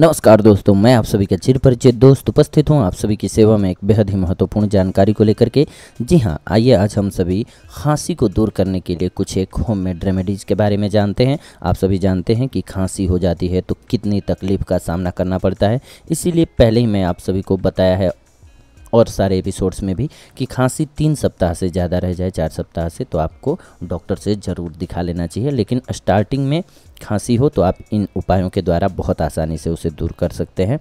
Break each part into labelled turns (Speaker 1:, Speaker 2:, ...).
Speaker 1: नमस्कार दोस्तों मैं आप सभी का चिर परिचित दोस्त उपस्थित हूँ आप सभी की सेवा में एक बेहद ही महत्वपूर्ण जानकारी को लेकर के जी हाँ आइए आज हम सभी खांसी को दूर करने के लिए कुछ एक होम मेड रेमेडीज़ के बारे में जानते हैं आप सभी जानते हैं कि खांसी हो जाती है तो कितनी तकलीफ का सामना करना पड़ता है इसीलिए पहले ही मैं आप सभी को बताया है और सारे एपिसोड्स में भी कि खांसी तीन सप्ताह से ज़्यादा रह जाए चार सप्ताह से तो आपको डॉक्टर से ज़रूर दिखा लेना चाहिए लेकिन स्टार्टिंग में खांसी हो तो आप इन उपायों के द्वारा बहुत आसानी से उसे दूर कर सकते हैं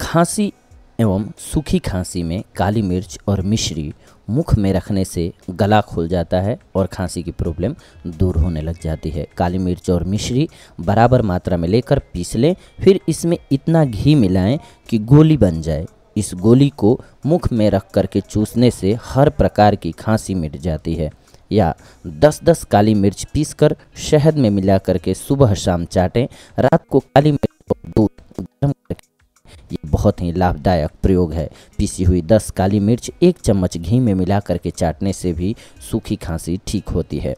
Speaker 1: खांसी एवं सूखी खांसी में काली मिर्च और मिश्री मुख में रखने से गला खुल जाता है और खांसी की प्रॉब्लम दूर होने लग जाती है काली मिर्च और मिश्री बराबर मात्रा में लेकर पीस लें फिर इसमें इतना घी मिलाएं कि गोली बन जाए इस गोली को मुख में रख करके चूसने से हर प्रकार की खांसी मिट जाती है या 10-10 काली मिर्च पीसकर शहद में मिला करके सुबह शाम चाटें रात को काली मिर्च और दूध गर्म करके ये बहुत ही लाभदायक प्रयोग है पीसी हुई 10 काली मिर्च एक चम्मच घी में मिला करके चाटने से भी सूखी खांसी ठीक होती है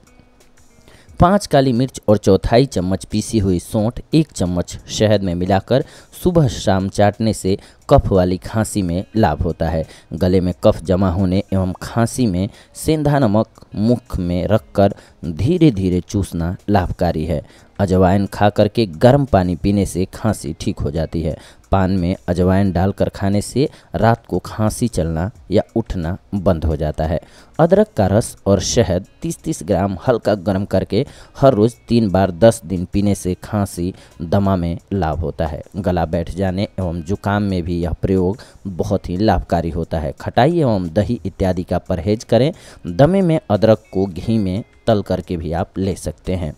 Speaker 1: पाँच काली मिर्च और चौथाई चम्मच पीसी हुई सौंठ एक चम्मच शहद में मिलाकर सुबह शाम चाटने से कफ वाली खांसी में लाभ होता है गले में कफ जमा होने एवं खांसी में सेंधा नमक मुख में रखकर धीरे धीरे चूसना लाभकारी है अजवाइन खा करके गर्म पानी पीने से खांसी ठीक हो जाती है पान में अजवाइन डालकर खाने से रात को खांसी चलना या उठना बंद हो जाता है अदरक का रस और शहद 30-30 ग्राम हल्का गर्म करके हर रोज़ तीन बार 10 दिन पीने से खांसी दमा में लाभ होता है गला बैठ जाने एवं जुकाम में भी यह प्रयोग बहुत ही लाभकारी होता है खटाई एवं दही इत्यादि का परहेज करें दमे में अदरक को घी में तल करके भी आप ले सकते हैं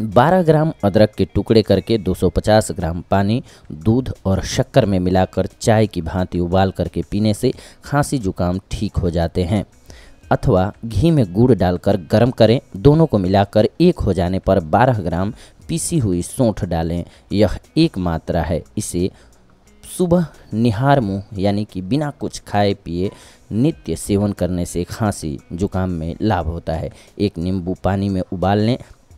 Speaker 1: 12 ग्राम अदरक के टुकड़े करके 250 ग्राम पानी दूध और शक्कर में मिलाकर चाय की भांति उबाल करके पीने से खांसी जुकाम ठीक हो जाते हैं अथवा घी में गुड़ डालकर गर्म करें दोनों को मिलाकर एक हो जाने पर 12 ग्राम पीसी हुई सौंठ डालें यह एक मात्रा है इसे सुबह निहार मुँह यानी कि बिना कुछ खाए पिए नित्य सेवन करने से खांसी जुकाम में लाभ होता है एक नींबू पानी में उबाल लें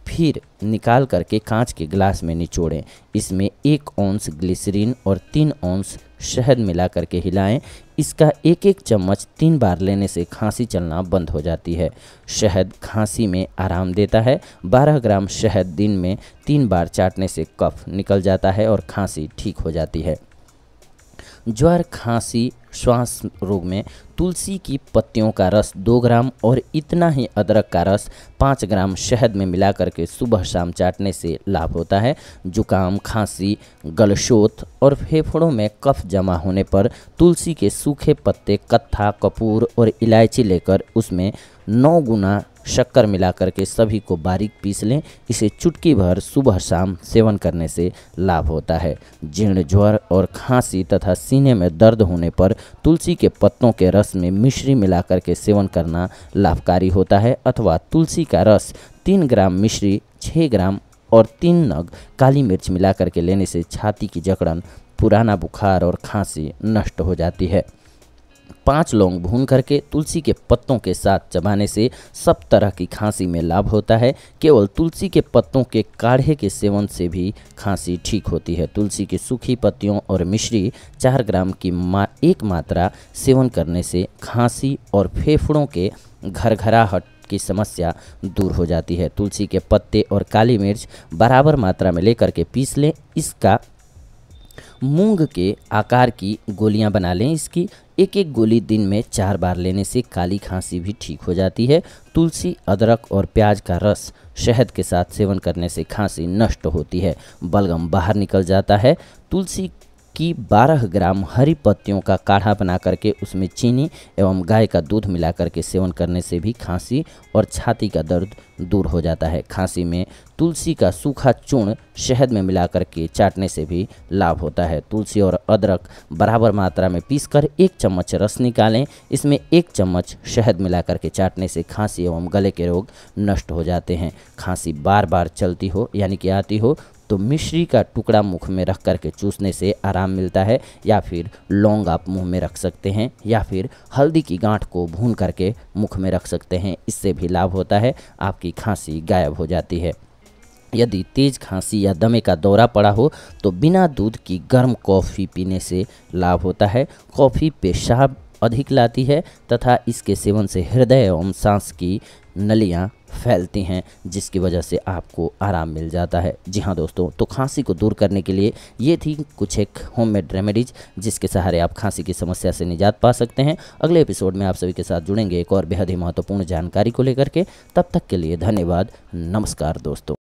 Speaker 1: फिर निकाल करके कांच के ग्लास में निचोड़ें इसमें एक औंस ग्लिसरीन और तीन औंस शहद मिला करके हिलाएं इसका एक एक चम्मच तीन बार लेने से खांसी चलना बंद हो जाती है शहद खांसी में आराम देता है 12 ग्राम शहद दिन में तीन बार चाटने से कफ निकल जाता है और खांसी ठीक हो जाती है ज्वर खांसी श्वास रोग में तुलसी की पत्तियों का रस दो ग्राम और इतना ही अदरक का रस पाँच ग्राम शहद में मिला करके सुबह शाम चाटने से लाभ होता है जुकाम खांसी गलशोथ और फेफड़ों में कफ जमा होने पर तुलसी के सूखे पत्ते कत्था कपूर और इलायची लेकर उसमें नौ गुना शक्कर मिला करके सभी को बारीक पीस लें इसे चुटकी भर सुबह शाम सेवन करने से लाभ होता है जीर्ण ज्वर और खांसी तथा सीने में दर्द होने पर तुलसी के पत्तों के रस में मिश्री मिलाकर के सेवन करना लाभकारी होता है अथवा तुलसी का रस तीन ग्राम मिश्री छः ग्राम और तीन नग काली मिर्च मिलाकर के लेने से छाती की जकड़न पुराना बुखार और खांसी नष्ट हो जाती है पाँच लौंग भून करके तुलसी के पत्तों के साथ चबाने से सब तरह की खांसी में लाभ होता है केवल तुलसी के पत्तों के काढ़े के सेवन से भी खांसी ठीक होती है तुलसी की सूखी पत्तियों और मिश्री चार ग्राम की मा एक मात्रा सेवन करने से खांसी और फेफड़ों के घरघराहट की समस्या दूर हो जाती है तुलसी के पत्ते और काली मिर्च बराबर मात्रा में लेकर के पीस लें इसका मूंग के आकार की गोलियां बना लें इसकी एक एक गोली दिन में चार बार लेने से काली खांसी भी ठीक हो जाती है तुलसी अदरक और प्याज का रस शहद के साथ सेवन करने से खांसी नष्ट होती है बलगम बाहर निकल जाता है तुलसी की 12 ग्राम हरी पत्तियों का काढ़ा बना करके उसमें चीनी एवं गाय का दूध मिला करके सेवन करने से भी खांसी और छाती का दर्द दूर हो जाता है खांसी में तुलसी का सूखा चूर्ण शहद में मिला करके चाटने से भी लाभ होता है तुलसी और अदरक बराबर मात्रा में पीसकर एक चम्मच रस निकालें इसमें एक चम्मच शहद मिला करके चाटने से खांसी एवं गले के रोग नष्ट हो जाते हैं खांसी बार बार चलती हो यानी कि आती हो तो मिश्री का टुकड़ा मुख में रख करके चूसने से आराम मिलता है या फिर लौंग आप मुंह में रख सकते हैं या फिर हल्दी की गांठ को भून करके मुख में रख सकते हैं इससे भी लाभ होता है आपकी खांसी गायब हो जाती है यदि तेज़ खांसी या दमे का दौरा पड़ा हो तो बिना दूध की गर्म कॉफ़ी पीने से लाभ होता है कॉफ़ी पेशाब अधिक लाती है तथा इसके सेवन से हृदय एवं सांस की नलियाँ फैलती हैं जिसकी वजह से आपको आराम मिल जाता है जी हाँ दोस्तों तो खांसी को दूर करने के लिए ये थी कुछ एक होममेड रेमेडीज जिसके सहारे आप खांसी की समस्या से निजात पा सकते हैं अगले एपिसोड में आप सभी के साथ जुड़ेंगे एक और बेहद ही महत्वपूर्ण जानकारी को लेकर के तब तक के लिए धन्यवाद नमस्कार दोस्तों